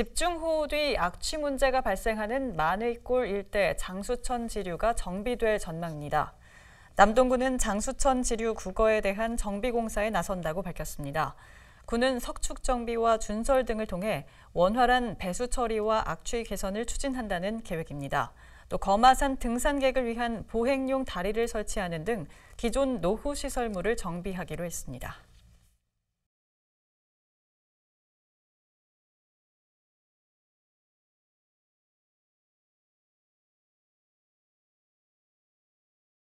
집중호우 뒤 악취 문제가 발생하는 만의골 일대 장수천 지류가 정비될 전망입니다. 남동구는 장수천 지류 국어에 대한 정비공사에 나선다고 밝혔습니다. 구는 석축 정비와 준설 등을 통해 원활한 배수 처리와 악취 개선을 추진한다는 계획입니다. 또 거마산 등산객을 위한 보행용 다리를 설치하는 등 기존 노후 시설물을 정비하기로 했습니다.